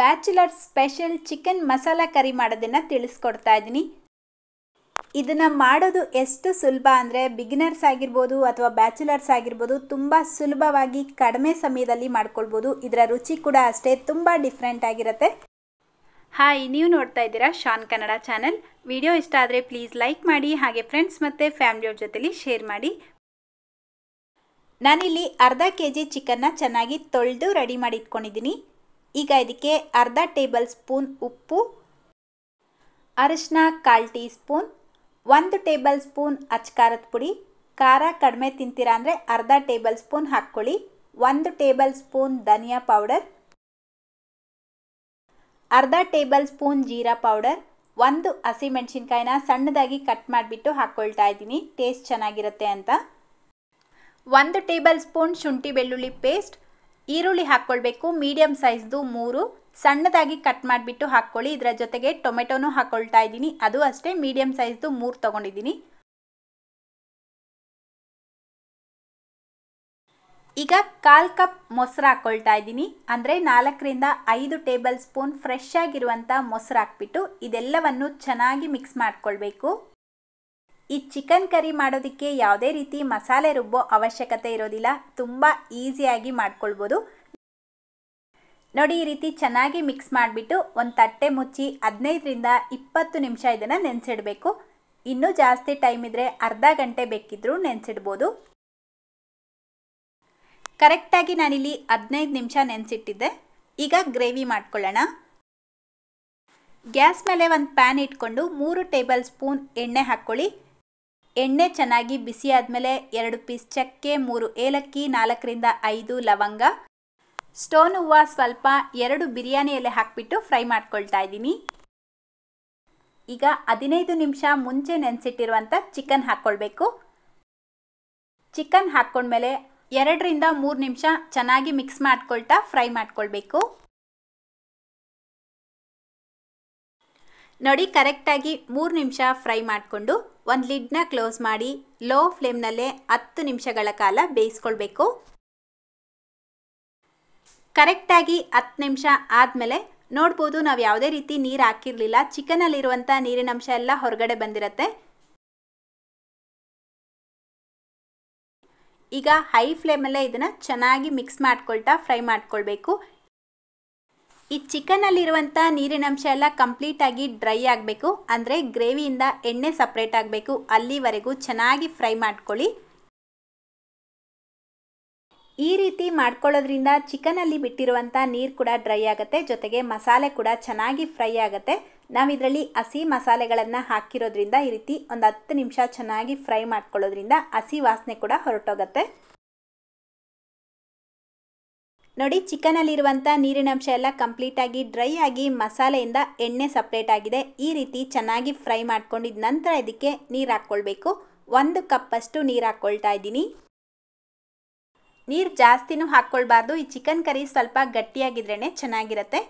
bachelor special chicken masala curry ಮಾಡೋದನ್ನು ತಿಳಿಸ್ಕೊಡ್ತಾ ಇದ್ದೀನಿ ಇದನ್ನು ಮಾಡೋದು ಎಷ್ಟು ಸುಲಭ ಅಂದರೆ ಬಿಗಿನರ್ಸ್ ಆಗಿರ್ಬೋದು ಅಥವಾ ಬ್ಯಾಚುಲರ್ಸ್ ಆಗಿರ್ಬೋದು ತುಂಬ ಸುಲಭವಾಗಿ ಕಡಿಮೆ ಸಮಯದಲ್ಲಿ ಮಾಡ್ಕೊಳ್ಬೋದು ಇದರ ರುಚಿ ಕೂಡ ಅಷ್ಟೇ ತುಂಬ ಡಿಫ್ರೆಂಟ್ ಆಗಿರುತ್ತೆ ಹಾಯ್ ನೀವು ನೋಡ್ತಾ ಇದ್ದೀರಾ ಶಾನ್ ಕನ್ನಡ ಚಾನಲ್ ವಿಡಿಯೋ ಇಷ್ಟ ಆದರೆ ಪ್ಲೀಸ್ ಲೈಕ್ ಮಾಡಿ ಹಾಗೆ ಫ್ರೆಂಡ್ಸ್ ಮತ್ತು ಫ್ಯಾಮಿಲಿಯವ್ರ ಜೊತೆಲಿ ಶೇರ್ ಮಾಡಿ ನಾನಿಲ್ಲಿ ಅರ್ಧ ಕೆ ಜಿ ಚಿಕನ್ನ ಚೆನ್ನಾಗಿ ತೊಳೆದು ರೆಡಿ ಮಾಡಿ ಇಟ್ಕೊಂಡಿದ್ದೀನಿ ಈಗ ಇದಕ್ಕೆ ಅರ್ಧ ಟೇಬಲ್ ಸ್ಪೂನ್ ಉಪ್ಪು ಅರಿಶಿನ ಕಾಲು ಟೀ ಸ್ಪೂನ್ ಒಂದು ಟೇಬಲ್ ಸ್ಪೂನ್ ಅಚ್ಕಾರದ ಪುಡಿ ಖಾರ ಕಡಿಮೆ ತಿಂತೀರಾ ಅಂದರೆ ಅರ್ಧ ಟೇಬಲ್ ಸ್ಪೂನ್ ಹಾಕ್ಕೊಳ್ಳಿ ಒಂದು ಟೇಬಲ್ ಸ್ಪೂನ್ ಧನಿಯಾ ಪೌಡರ್ ಅರ್ಧ ಟೇಬಲ್ ಸ್ಪೂನ್ ಜೀರಾ ಪೌಡರ್ ಒಂದು ಮೆಣಸಿನ್ಕಾಯಿನ ಸಣ್ಣದಾಗಿ ಕಟ್ ಮಾಡಿಬಿಟ್ಟು ಹಾಕ್ಕೊಳ್ತಾ ಇದ್ದೀನಿ ಟೇಸ್ಟ್ ಚೆನ್ನಾಗಿರುತ್ತೆ ಅಂತ ಒಂದು ಟೇಬಲ್ ಸ್ಪೂನ್ ಶುಂಠಿ ಬೆಳ್ಳುಳ್ಳಿ ಪೇಸ್ಟ್ ಈರುಳ್ಳಿ ಹಾಕ್ಕೊಳ್ಬೇಕು ಮೀಡಿಯಮ್ ಸೈಜ್ದು ಮೂರು ಸಣ್ಣದಾಗಿ ಕಟ್ ಮಾಡಿಬಿಟ್ಟು ಹಾಕ್ಕೊಳ್ಳಿ ಇದರ ಜೊತೆಗೆ ಟೊಮೆಟೊನೂ ಹಾಕ್ಕೊಳ್ತಾ ಇದ್ದೀನಿ ಅದು ಅಷ್ಟೇ ಮೀಡಿಯಂ ಸೈಜ್ದು ಮೂರು ತೊಗೊಂಡಿದ್ದೀನಿ ಈಗ ಕಾಲ್ ಕಪ್ ಮೊಸರು ಹಾಕ್ಕೊಳ್ತಾ ಇದ್ದೀನಿ ಅಂದರೆ ನಾಲ್ಕರಿಂದ ಐದು ಟೇಬಲ್ ಸ್ಪೂನ್ ಫ್ರೆಶ್ ಆಗಿರುವಂಥ ಮೊಸರು ಹಾಕ್ಬಿಟ್ಟು ಇದೆಲ್ಲವನ್ನು ಚೆನ್ನಾಗಿ ಮಿಕ್ಸ್ ಮಾಡ್ಕೊಳ್ಬೇಕು ಈ ಚಿಕನ್ ಕರಿ ಮಾಡೋದಕ್ಕೆ ಯಾವುದೇ ರೀತಿ ಮಸಾಲೆ ರುಬ್ಬೋ ಅವಶ್ಯಕತೆ ಇರೋದಿಲ್ಲ ತುಂಬ ಈಸಿಯಾಗಿ ಮಾಡ್ಕೊಳ್ಬೋದು ನೋಡಿ ಈ ರೀತಿ ಚೆನ್ನಾಗಿ ಮಿಕ್ಸ್ ಮಾಡಿಬಿಟ್ಟು ಒಂದು ತಟ್ಟೆ ಮುಚ್ಚಿ ಹದಿನೈದರಿಂದ ಇಪ್ಪತ್ತು ನಿಮಿಷ ಇದನ್ನು ನೆನೆಸಿಡಬೇಕು ಇನ್ನೂ ಜಾಸ್ತಿ ಟೈಮ್ ಇದ್ದರೆ ಅರ್ಧ ಗಂಟೆ ಬೇಕಿದ್ದರೂ ನೆನೆಸಿಡ್ಬೋದು ಕರೆಕ್ಟಾಗಿ ನಾನಿಲ್ಲಿ ಹದಿನೈದು ನಿಮಿಷ ನೆನೆಸಿಟ್ಟಿದ್ದೆ ಈಗ ಗ್ರೇವಿ ಮಾಡ್ಕೊಳ್ಳೋಣ ಗ್ಯಾಸ್ ಮೇಲೆ ಒಂದು ಪ್ಯಾನ್ ಇಟ್ಕೊಂಡು ಮೂರು ಟೇಬಲ್ ಸ್ಪೂನ್ ಎಣ್ಣೆ ಹಾಕ್ಕೊಳ್ಳಿ ಎಣ್ಣೆ ಚೆನ್ನಾಗಿ ಬಿಸಿ ಆದಮೇಲೆ ಎರಡು ಪೀಸ್ ಚಕ್ಕೆ ಮೂರು ಏಲಕ್ಕಿ ನಾಲ್ಕರಿಂದ ಐದು ಲವಂಗ ಸ್ಟೋನ್ ಹೂವು ಸ್ವಲ್ಪ ಎರಡು ಬಿರಿಯಾನಿ ಎಲೆ ಹಾಕಿಬಿಟ್ಟು ಫ್ರೈ ಮಾಡ್ಕೊಳ್ತಾ ಇದ್ದೀನಿ ಈಗ ಹದಿನೈದು ನಿಮಿಷ ಮುಂಚೆ ನೆನೆಸಿಟ್ಟಿರುವಂಥ ಚಿಕನ್ ಹಾಕ್ಕೊಳ್ಬೇಕು ಚಿಕನ್ ಹಾಕ್ಕೊಂಡ್ಮೇಲೆ ಎರಡರಿಂದ ಮೂರು ನಿಮಿಷ ಚೆನ್ನಾಗಿ ಮಿಕ್ಸ್ ಮಾಡ್ಕೊಳ್ತಾ ಫ್ರೈ ಮಾಡ್ಕೊಳ್ಬೇಕು ನೋಡಿ ಕರೆಕ್ಟಾಗಿ ಮೂರು ನಿಮಿಷ ಫ್ರೈ ಮಾಡಿಕೊಂಡು ಒಂದು ಲಿಡ್ನ ಕ್ಲೋಸ್ ಮಾಡಿ ಲೋ ಫ್ಲೇಮ್ನಲ್ಲೇ ಹತ್ತು ನಿಮಿಷಗಳ ಕಾಲ ಬೇಯಿಸ್ಕೊಳ್ಬೇಕು ಕರೆಕ್ಟಾಗಿ ಹತ್ತು ನಿಮಿಷ ಆದಮೇಲೆ ನೋಡ್ಬೋದು ನಾವು ಯಾವುದೇ ರೀತಿ ನೀರು ಹಾಕಿರಲಿಲ್ಲ ಚಿಕನಲ್ಲಿರುವಂಥ ನೀರಿನ ಅಂಶ ಎಲ್ಲ ಹೊರಗಡೆ ಬಂದಿರುತ್ತೆ ಈಗ ಹೈ ಫ್ಲೇಮಲ್ಲೇ ಇದನ್ನು ಚೆನ್ನಾಗಿ ಮಿಕ್ಸ್ ಮಾಡ್ಕೊಳ್ತಾ ಫ್ರೈ ಮಾಡ್ಕೊಳ್ಬೇಕು ಈ ಚಿಕನಲ್ಲಿರುವಂಥ ನೀರಿನಂಶ ಎಲ್ಲ ಕಂಪ್ಲೀಟಾಗಿ ಡ್ರೈ ಆಗಬೇಕು ಅಂದರೆ ಗ್ರೇವಿಯಿಂದ ಎಣ್ಣೆ ಸಪ್ರೇಟ್ ಆಗಬೇಕು ಅಲ್ಲಿವರೆಗೂ ಚೆನ್ನಾಗಿ ಫ್ರೈ ಮಾಡ್ಕೊಳ್ಳಿ ಈ ರೀತಿ ಮಾಡ್ಕೊಳ್ಳೋದ್ರಿಂದ ಚಿಕನಲ್ಲಿ ಬಿಟ್ಟಿರುವಂಥ ನೀರು ಕೂಡ ಡ್ರೈ ಆಗುತ್ತೆ ಜೊತೆಗೆ ಮಸಾಲೆ ಕೂಡ ಚೆನ್ನಾಗಿ ಫ್ರೈ ಆಗುತ್ತೆ ನಾವು ಇದರಲ್ಲಿ ಹಸಿ ಮಸಾಲೆಗಳನ್ನು ಹಾಕಿರೋದ್ರಿಂದ ಈ ರೀತಿ ಒಂದು ಹತ್ತು ನಿಮಿಷ ಚೆನ್ನಾಗಿ ಫ್ರೈ ಮಾಡ್ಕೊಳ್ಳೋದ್ರಿಂದ ಹಸಿ ವಾಸನೆ ಕೂಡ ಹೊರಟೋಗುತ್ತೆ ನೋಡಿ ಚಿಕನಲ್ಲಿರುವಂಥ ನೀರಿನಂಶ ಎಲ್ಲ ಕಂಪ್ಲೀಟಾಗಿ ಡ್ರೈ ಆಗಿ ಮಸಾಲೆಯಿಂದ ಎಣ್ಣೆ ಸಪ್ರೇಟ್ ಆಗಿದೆ ಈ ರೀತಿ ಚೆನ್ನಾಗಿ ಫ್ರೈ ಮಾಡ್ಕೊಂಡಿದ್ದ ನಂತರ ಇದಕ್ಕೆ ನೀರು ಹಾಕ್ಕೊಳ್ಬೇಕು ಒಂದು ಕಪ್ಪಷ್ಟು ನೀರು ಹಾಕ್ಕೊಳ್ತಾ ಇದ್ದೀನಿ ನೀರು ಜಾಸ್ತಿನೂ ಹಾಕ್ಕೊಳ್ಬಾರ್ದು ಈ ಚಿಕನ್ ಕರಿ ಸ್ವಲ್ಪ ಗಟ್ಟಿಯಾಗಿದ್ರೇ ಚೆನ್ನಾಗಿರುತ್ತೆ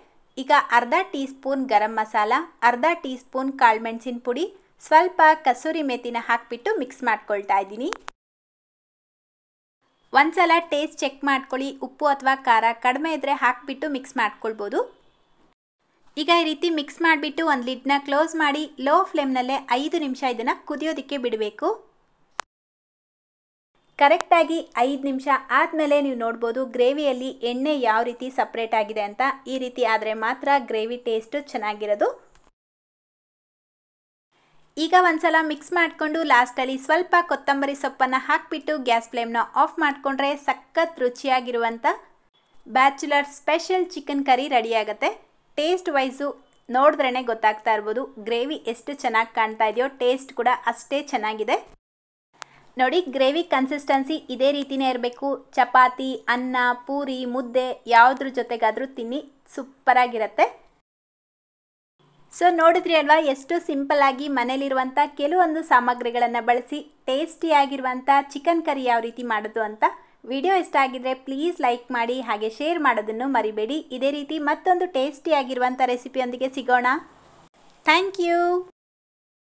ಈಗ ಅರ್ಧ ಟೀ ಸ್ಪೂನ್ ಗರಂ ಮಸಾಲ ಅರ್ಧ ಟೀ ಸ್ಪೂನ್ ಕಾಳುಮೆಣಸಿನ ಪುಡಿ ಸ್ವಲ್ಪ ಕಸೂರಿ ಮೇಥಿನ ಹಾಕಿಬಿಟ್ಟು ಮಿಕ್ಸ್ ಮಾಡ್ಕೊಳ್ತಾ ಇದ್ದೀನಿ ಒಂದ್ಸಲ ಟೇಸ್ಟ್ ಚೆಕ್ ಮಾಡ್ಕೊಳ್ಳಿ ಉಪ್ಪು ಅಥವಾ ಖಾರ ಕಡಿಮೆ ಇದ್ದರೆ ಹಾಕಿಬಿಟ್ಟು ಮಿಕ್ಸ್ ಮಾಡ್ಕೊಳ್ಬೋದು ಈಗ ಈ ರೀತಿ ಮಿಕ್ಸ್ ಮಾಡಿಬಿಟ್ಟು ಒಂದು ಲಿಡ್ನ ಕ್ಲೋಸ್ ಮಾಡಿ ಲೋ ಫ್ಲೇಮ್ನಲ್ಲೇ ಐದು ನಿಮಿಷ ಇದನ್ನು ಕುದಿಯೋದಕ್ಕೆ ಬಿಡಬೇಕು ಕರೆಕ್ಟಾಗಿ ಐದು ನಿಮಿಷ ಆದಮೇಲೆ ನೀವು ನೋಡ್ಬೋದು ಗ್ರೇವಿಯಲ್ಲಿ ಎಣ್ಣೆ ಯಾವ ರೀತಿ ಸಪ್ರೇಟ್ ಆಗಿದೆ ಅಂತ ಈ ರೀತಿ ಆದರೆ ಮಾತ್ರ ಗ್ರೇವಿ ಟೇಸ್ಟು ಚೆನ್ನಾಗಿರೋದು ಈಗ ಒಂದ್ಸಲ ಮಿಕ್ಸ್ ಮಾಡಿಕೊಂಡು ಲಾಸ್ಟಲ್ಲಿ ಸ್ವಲ್ಪ ಕೊತ್ತಂಬರಿ ಸೊಪ್ಪನ್ನು ಹಾಕಿಬಿಟ್ಟು ಗ್ಯಾಸ್ ಫ್ಲೇಮ್ನ ಆಫ್ ಮಾಡಿಕೊಂಡ್ರೆ ಸಖತ್ ರುಚಿಯಾಗಿರುವಂಥ ಬ್ಯಾಚುಲರ್ ಸ್ಪೆಷಲ್ ಚಿಕನ್ ಕರಿ ರೆಡಿಯಾಗುತ್ತೆ ಟೇಸ್ಟ್ ವೈಸು ನೋಡಿದ್ರೇ ಗೊತ್ತಾಗ್ತಾ ಇರ್ಬೋದು ಗ್ರೇವಿ ಎಷ್ಟು ಚೆನ್ನಾಗಿ ಕಾಣ್ತಾ ಇದೆಯೋ ಟೇಸ್ಟ್ ಕೂಡ ಅಷ್ಟೇ ಚೆನ್ನಾಗಿದೆ ನೋಡಿ ಗ್ರೇವಿ ಕನ್ಸಿಸ್ಟೆನ್ಸಿ ಇದೇ ರೀತಿಯೇ ಇರಬೇಕು ಚಪಾತಿ ಅನ್ನ ಪೂರಿ ಮುದ್ದೆ ಯಾವುದ್ರ ಜೊತೆಗಾದರೂ ತಿನ್ನಿ ಸೂಪರಾಗಿರುತ್ತೆ ಸೊ ನೋಡಿದ್ರಿ ಅಲ್ವಾ ಎಷ್ಟು ಸಿಂಪಲ್ ಆಗಿ ಮನೇಲಿರುವಂಥ ಕೆಲವೊಂದು ಸಾಮಗ್ರಿಗಳನ್ನು ಬಳಸಿ ಟೇಸ್ಟಿಯಾಗಿರುವಂಥ ಚಿಕನ್ ಕರಿ ಯಾವ ರೀತಿ ಮಾಡೋದು ಅಂತ ವಿಡಿಯೋ ಇಷ್ಟ ಆಗಿದ್ರೆ ಪ್ಲೀಸ್ ಲೈಕ್ ಮಾಡಿ ಹಾಗೆ ಶೇರ್ ಮಾಡೋದನ್ನು ಮರಿಬೇಡಿ ಇದೇ ರೀತಿ ಮತ್ತೊಂದು ಟೇಸ್ಟಿಯಾಗಿರುವಂಥ ರೆಸಿಪಿಯೊಂದಿಗೆ ಸಿಗೋಣ ಥ್ಯಾಂಕ್ ಯು